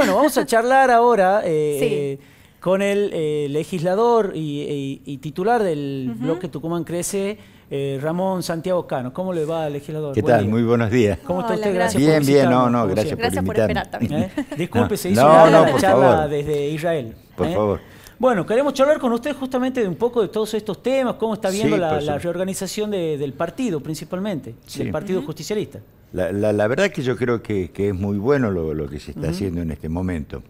Bueno, vamos a charlar ahora eh, eh, con el eh, legislador y, titular del bloque Tucumán Crece, Ramón Santiago Cano. ¿Cómo le va, legislador? ¿Qué tal? Muy buenos días. ¿Cómo está usted? Gracias, Bien, bien, no, no, gracias, gracias por, esperar Disculpe, se hizo una charla desde Israel. Por favor. Bueno, queremos charlar con usted justamente de un poco de todos estos temas, cómo está viendo la, reorganización del partido, principalmente, del Partido Justicialista. La, la, verdad que yo creo que, es muy bueno lo, que se está haciendo en este momento.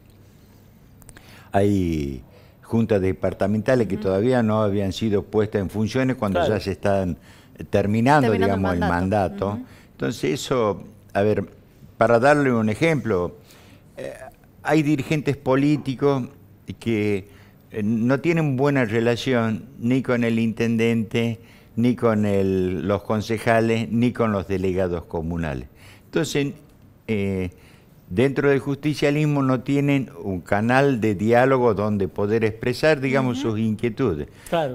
Hay juntas departamentales que todavía no habían sido puestas en funciones cuando ya se están terminando, digamos, el mandato. Entonces eso, a ver, para darle un ejemplo, eh, hay dirigentes políticos que eh, no tienen buena relación ni con el intendente, ni con los concejales, ni con los delegados comunales. Entonces, eh, dentro del justicialismo no tienen un canal de diálogo donde poder expresar, digamos, sus inquietudes.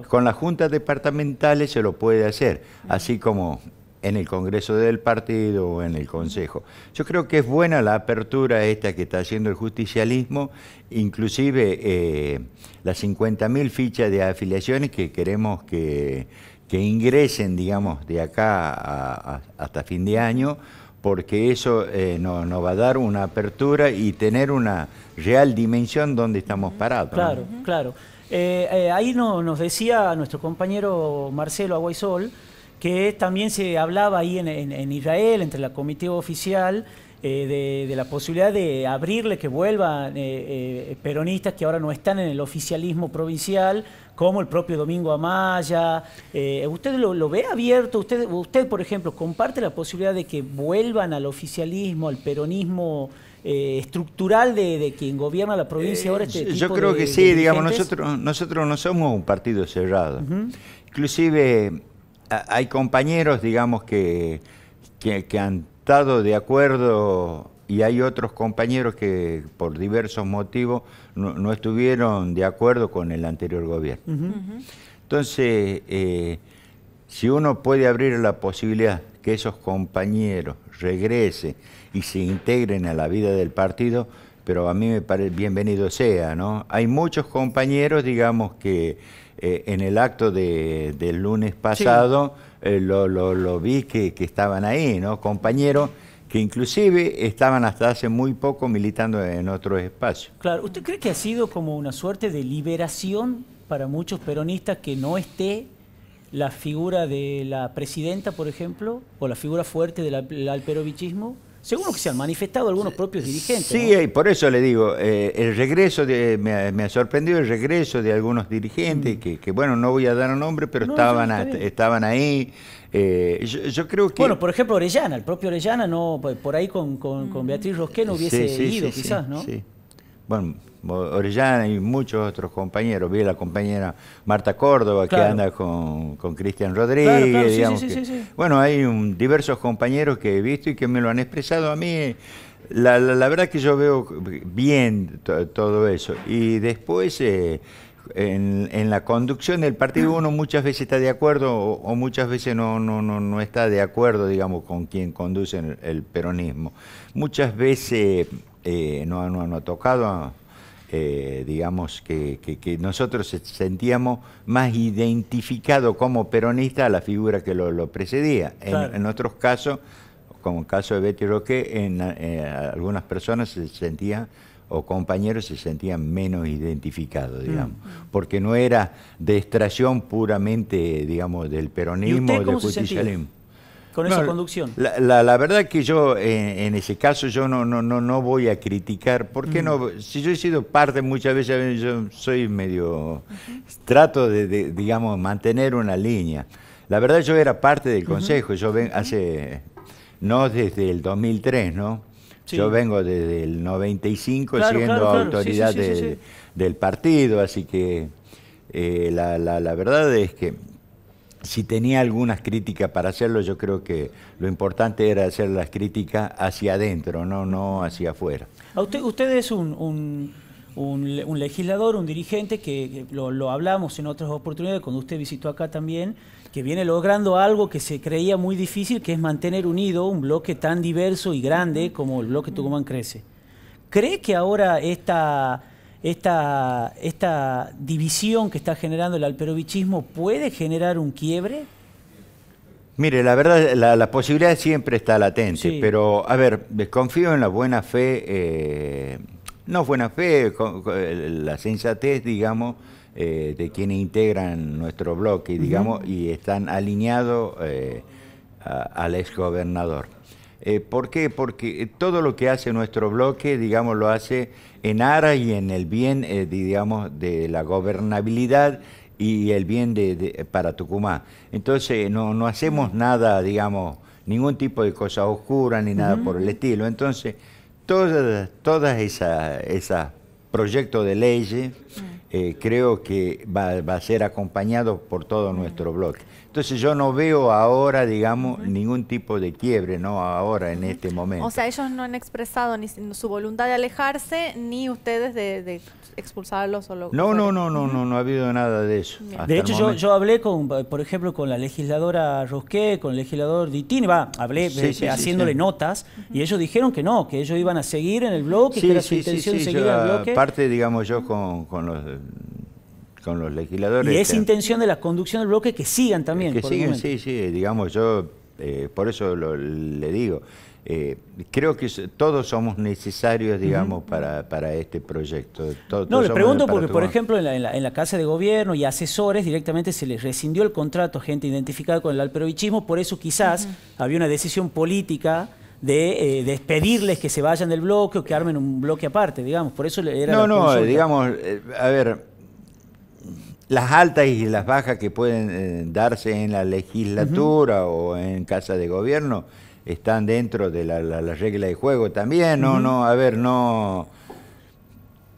Con las juntas departamentales se lo puede hacer, así como en el Congreso del Partido o en el Consejo. Yo creo que es buena la apertura esta que está haciendo el justicialismo, inclusive eh, las 50.000 fichas de afiliaciones que queremos que que ingresen, digamos, de acá hasta fin de año, porque eso eh, nos va a dar una apertura y tener una real dimensión donde estamos parados. Claro, claro. Eh, eh, ahí nos decía nuestro compañero Marcelo Aguaisol que también se hablaba ahí en, Israel, entre la comité oficial, eh, de, la posibilidad de abrirle que vuelvan eh, eh, peronistas que ahora no están en el oficialismo provincial, como el propio Domingo Amaya. ¿Usted lo, ve abierto? ¿Usted, ¿Usted, por ejemplo, comparte la posibilidad de que vuelvan al oficialismo, al peronismo? estructural de, quien gobierna la provincia ahora este Yo creo que sí, digamos, nosotros, nosotros no somos un partido cerrado. Inclusive hay compañeros, digamos, que que, han estado de acuerdo y hay otros compañeros que por diversos motivos no, estuvieron de acuerdo con el anterior gobierno. Entonces, eh, si uno puede abrir la posibilidad que esos compañeros regresen y se integren a la vida del partido, pero a mí me parece bienvenido sea, ¿no? Hay muchos compañeros, digamos, que eh, en el acto de, del lunes pasado... Eh, lo, lo, lo, vi que, estaban ahí, ¿no? Compañeros que inclusive estaban hasta hace muy poco militando en otros espacios. Claro, ¿usted cree que ha sido como una suerte de liberación para muchos peronistas que no esté la figura de la presidenta, por ejemplo, o la figura fuerte del alperovichismo? según que se han manifestado algunos propios dirigentes. Sí, y eh, por eso le digo, eh, el regreso, de, me, ha sorprendido el regreso de algunos dirigentes, mm. que, bueno, no voy a dar un nombre, pero estaban, estaban ahí. Eh, yo, creo que... Bueno, por ejemplo, Orellana, el propio Orellana, no por ahí con, con, con mm. Beatriz Rosqué no hubiese ido, quizás, ¿no? Sí bueno, Orellana y muchos otros compañeros. Vi a la compañera Marta Córdoba que anda con Cristian Rodríguez. bueno, hay diversos compañeros que he visto y que me lo han expresado a mí. La, verdad que yo veo bien todo eso. Y después... Eh, en, la conducción del partido uno muchas veces está de acuerdo o, muchas veces no, no, no, está de acuerdo, digamos, con quien conduce el peronismo. Muchas veces eh, no, no, tocado, eh, digamos que, que, que, nosotros sentíamos más identificado como peronista a la figura que lo, precedía. En, otros casos, como el caso de Betty Roque, en, eh, algunas personas se sentían o compañeros se sentían menos identificados, mm. digamos, porque no era de extracción puramente, digamos, del peronismo o del justicialismo con esa conducción. La, verdad que yo, eh, en, ese caso, yo no, no, no, voy a criticar. ¿Por qué no? Mm. Si yo he sido parte muchas veces, yo soy medio... Trato de, digamos, mantener una línea. La verdad yo era parte del consejo, yo vengo hace, no desde el 2003, ¿no? Yo vengo desde el 95 siendo autoridad del partido, así que eh, la verdad es que si tenía algunas críticas para hacerlo, yo creo que lo importante era hacer las críticas hacia adentro, no, no hacia afuera. usted, usted es un, legislador, un dirigente, que, lo, lo, hablamos en otras oportunidades, cuando usted visitó acá también, que viene logrando algo que se creía muy difícil, que es mantener unido un bloque tan diverso y grande como el bloque Tucumán Crece. ¿Cree que ahora esta esta, esta división que está generando el alperovichismo puede generar un quiebre? Mire, la verdad, la, posibilidad siempre está latente, pero a ver, desconfío en la buena fe, eh, no buena fe, eh, la sensatez, digamos, eh, de quienes integran nuestro bloque, digamos, y están alineados eh, al exgobernador. Eh, ¿Por qué? Porque eh, todo lo que hace nuestro bloque, digamos, lo hace en ara y en el bien, eh, digamos, de la gobernabilidad y el bien de, para Tucumán. Entonces, no, hacemos nada, digamos, ningún tipo de cosa oscura ni nada por el estilo. Entonces, todas todas esas proyectos de leyes mm. creo que va, a ser acompañado por todo mm. nuestro bloque. Entonces yo no veo ahora, digamos, ningún tipo de quiebre, ¿no? Ahora, en este momento. O sea, ellos no han expresado ni su voluntad de alejarse, ni ustedes de, expulsarlos o lo No, no, no, no, no, no ha habido nada de eso. De hecho, yo, hablé, con, por ejemplo, con la legisladora Rosqué, con el legislador Ditini, va, hablé eh, haciéndole notas, y ellos dijeron que no, que ellos iban a seguir en el bloque, que era su intención seguir en el bloque. Aparte, digamos, yo con los con los legisladores. Y es intención de la conducción del bloque que sigan también. Que sigan, sí, sí, digamos, yo eh, por eso le digo. Eh, creo que todos somos necesarios, digamos, para, este proyecto. no, le pregunto porque, por ejemplo, en la, en, la, Casa de Gobierno y asesores directamente se les rescindió el contrato a gente identificada con el alperovichismo, por eso quizás había una decisión política de eh, despedirles que se vayan del bloque o que armen un bloque aparte, digamos. Por eso era. No, no, digamos, a ver, las altas y las bajas que pueden eh, darse en la legislatura o en casa de gobierno están dentro de la, la, regla de juego también, no, no, a ver, no...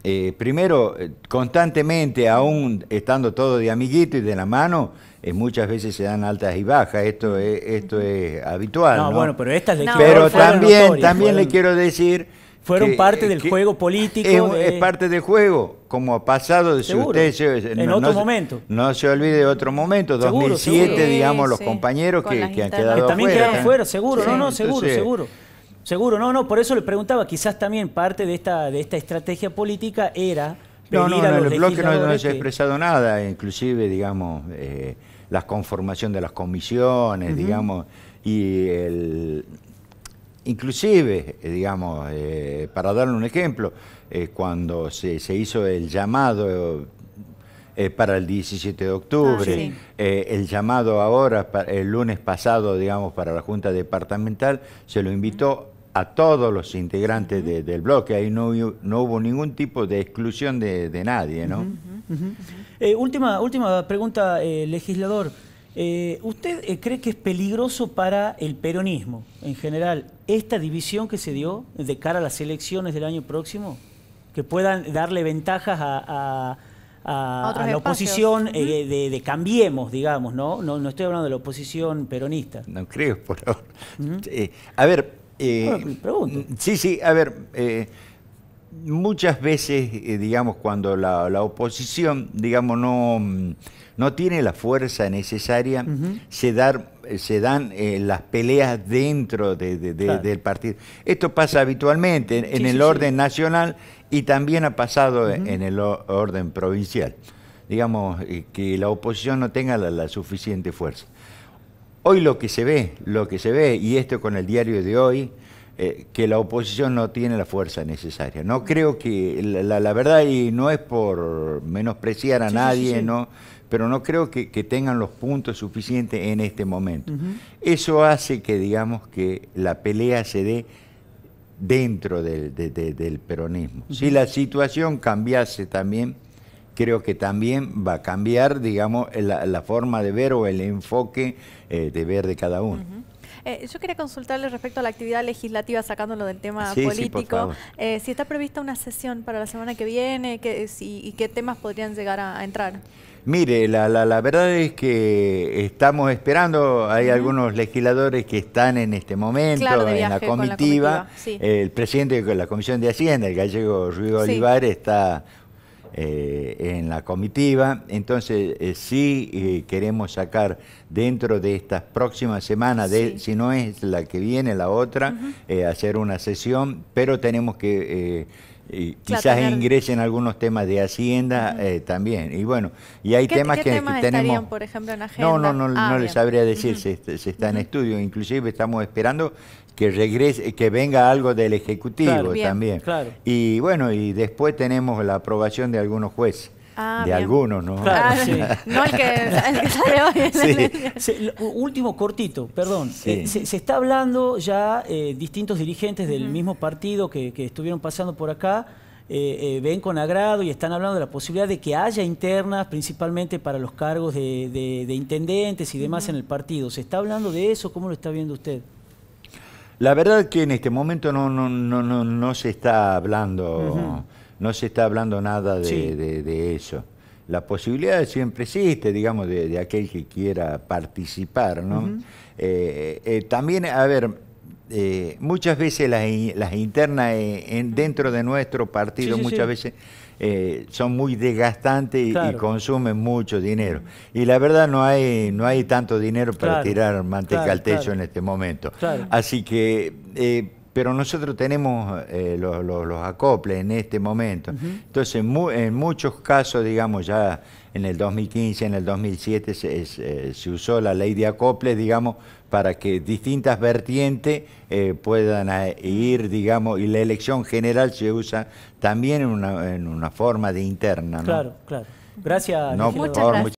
Eh, primero, eh, constantemente, aún estando todo de amiguito y de la mano, muchas veces se dan altas y bajas, esto es, esto es habitual. No, bueno, pero estas es Pero también, también le quiero decir fueron parte eh, del juego político. Es, parte del juego, como ha pasado. de su usted eh, en otro momento. No se olvide de otro momento, 2007, digamos, los compañeros que, han quedado que también quedaron fuera, seguro, no, no, seguro, seguro. Seguro, no, no, por eso le preguntaba, quizás también parte de esta, de esta estrategia política era... no, no, en el bloque no, se ha expresado nada, inclusive, digamos, eh, la conformación de las comisiones, digamos, y el, Inclusive, eh, digamos, eh, para darle un ejemplo, eh, cuando se, hizo el llamado para el 17 de octubre, ah, el llamado ahora, el lunes pasado, digamos, para la Junta Departamental, se lo invitó a todos los integrantes del bloque, ahí no, hubo ningún tipo de exclusión de, nadie, ¿no? última, última pregunta, legislador. Eh, ¿Usted eh, cree que es peligroso para el peronismo en general esta división que se dio de cara a las elecciones del año próximo? Que puedan darle ventajas a, la oposición eh, de, Cambiemos, digamos, ¿no? ¿no? estoy hablando de la oposición peronista. No creo, por favor. a ver... Sí, sí, a ver muchas veces, eh, digamos, cuando la, oposición, digamos, no, no tiene la fuerza necesaria, se, eh, se dan eh, las peleas dentro del partido. Esto pasa habitualmente en, el orden nacional y también ha pasado en, el orden provincial. Digamos, que la oposición no tenga la, la suficiente fuerza. Hoy lo que se ve, lo que se ve, y esto con el diario de hoy, eh, que la oposición no tiene la fuerza necesaria. No creo que, la, verdad, y no es por menospreciar a nadie, ¿no? pero no creo que, tengan los puntos suficientes en este momento. Eso hace que, digamos, que la pelea se dé dentro del, peronismo. Si la situación cambiase también, creo que también va a cambiar, digamos, la, forma de ver o el enfoque eh, de ver de cada uno. Eh, yo quería consultarle respecto a la actividad legislativa, sacándolo del tema político. Eh, si está prevista una sesión para la semana que viene que, y qué temas podrían llegar a, entrar. Mire, la, la, verdad es que estamos esperando, hay algunos legisladores que están en este momento en la comitiva, el presidente de la Comisión de Hacienda, el gallego Ruido Olivares, está eh, en la comitiva. Entonces, eh, sí eh, queremos sacar dentro de estas próximas semanas, si no es la que viene, la otra, hacer una sesión, pero tenemos que quizás ingresen algunos temas de Hacienda eh, también. Y bueno, y hay temas que tenemos. por ejemplo, en agenda? No, no, no, ah, no les sabría decir, se, este, está en estudio. Inclusive estamos esperando que regrese, que venga algo del Ejecutivo también. Y bueno, y después tenemos la aprobación de algunos jueces. Ah, de algunos, ¿no? Claro, ah, sí. no el que, hoy. último cortito, perdón. Eh, se, está hablando ya eh, distintos dirigentes del mismo partido que, estuvieron pasando por acá. Eh, ven con agrado y están hablando de la posibilidad de que haya internas, principalmente para los cargos de, intendentes y demás en el partido. ¿Se está hablando de eso? ¿Cómo lo está viendo usted? La verdad que en este momento no, no, no, no, se está hablando no se está hablando nada de, eso. La posibilidad siempre existe, digamos, de, aquel que quiera participar, ¿no? Eh, eh, también, a ver, eh, muchas veces las, internas dentro de nuestro partido, muchas veces... son muy desgastantes y, consumen mucho dinero. Y la verdad no hay, no hay tanto dinero para tirar manteca al techo en este momento. Así que pero nosotros tenemos eh, los, acoples en este momento. Entonces, en muchos casos, digamos, ya en el 2015, en el 2007, eh, se, usó la ley de acoples, digamos, para que distintas vertientes eh, puedan ir, digamos, y la elección general se usa también en una, forma de interna. Claro, claro. Gracias. gracias.